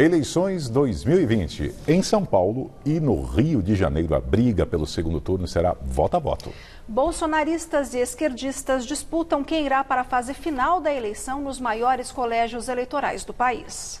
Eleições 2020. Em São Paulo e no Rio de Janeiro, a briga pelo segundo turno será voto a voto. Bolsonaristas e esquerdistas disputam quem irá para a fase final da eleição nos maiores colégios eleitorais do país.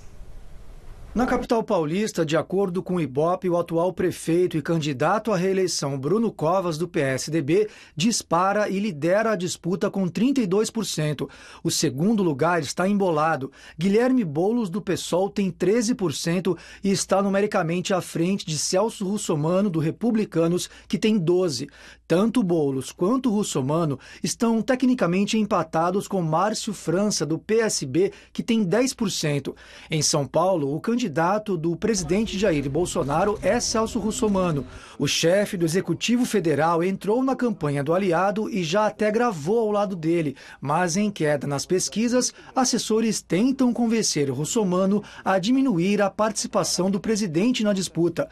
Na capital paulista, de acordo com o Ibope, o atual prefeito e candidato à reeleição Bruno Covas, do PSDB, dispara e lidera a disputa com 32%. O segundo lugar está embolado. Guilherme Boulos, do PSOL, tem 13% e está numericamente à frente de Celso Russomano, do Republicanos, que tem 12%. Tanto Boulos quanto Russomano estão tecnicamente empatados com Márcio França, do PSB, que tem 10%. Em São Paulo, o candidato candidato do presidente Jair Bolsonaro é Celso Russomano. O chefe do Executivo Federal entrou na campanha do aliado e já até gravou ao lado dele, mas em queda nas pesquisas, assessores tentam convencer Russomano a diminuir a participação do presidente na disputa.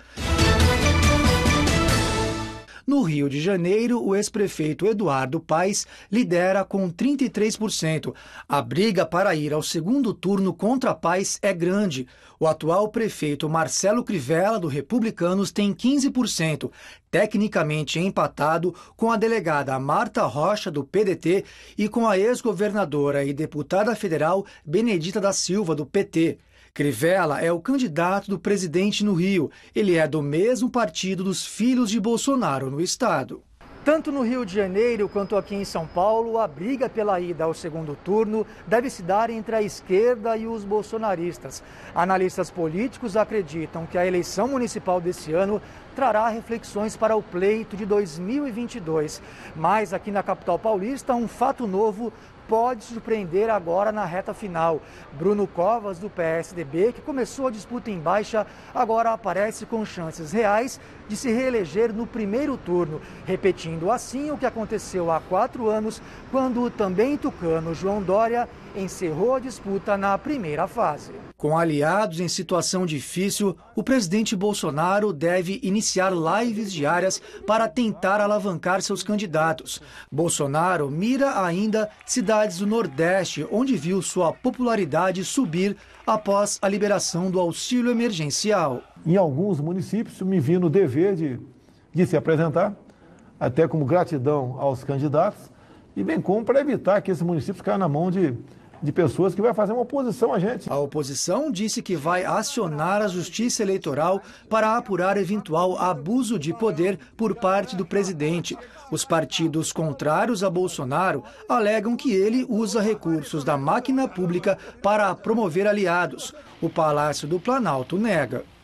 No Rio de Janeiro, o ex-prefeito Eduardo Paes lidera com 33%. A briga para ir ao segundo turno contra Paes é grande. O atual prefeito Marcelo Crivella, do Republicanos, tem 15%, tecnicamente empatado com a delegada Marta Rocha, do PDT, e com a ex-governadora e deputada federal Benedita da Silva, do PT. Crivella é o candidato do presidente no Rio. Ele é do mesmo partido dos filhos de Bolsonaro no estado. Tanto no Rio de Janeiro quanto aqui em São Paulo, a briga pela ida ao segundo turno deve se dar entre a esquerda e os bolsonaristas. Analistas políticos acreditam que a eleição municipal desse ano trará reflexões para o pleito de 2022. Mas aqui na capital paulista, um fato novo pode surpreender agora na reta final. Bruno Covas, do PSDB, que começou a disputa em baixa, agora aparece com chances reais de se reeleger no primeiro turno, repetindo assim o que aconteceu há quatro anos, quando o também tucano João Dória encerrou a disputa na primeira fase. Com aliados em situação difícil, o presidente Bolsonaro deve iniciar lives diárias para tentar alavancar seus candidatos. Bolsonaro mira ainda cidades do Nordeste, onde viu sua popularidade subir após a liberação do auxílio emergencial. Em alguns municípios, me vi no dever de, de se apresentar, até como gratidão aos candidatos, e bem como para evitar que esse município caia na mão de de pessoas que vai fazer uma oposição a gente. A oposição disse que vai acionar a Justiça Eleitoral para apurar eventual abuso de poder por parte do presidente. Os partidos contrários a Bolsonaro alegam que ele usa recursos da máquina pública para promover aliados. O Palácio do Planalto nega.